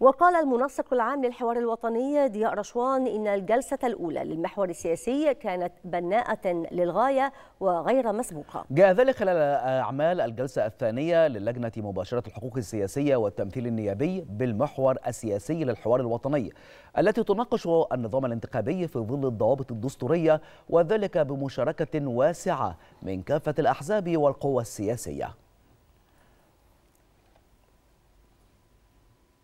وقال المنسق العام للحوار الوطني ضياء رشوان إن الجلسة الأولى للمحور السياسي كانت بناءة للغاية وغير مسبوقة جاء ذلك خلال أعمال الجلسة الثانية للجنة مباشرة الحقوق السياسية والتمثيل النيابي بالمحور السياسي للحوار الوطني التي تناقش النظام الانتخابي في ظل الضوابط الدستورية وذلك بمشاركة واسعة من كافة الأحزاب والقوى السياسية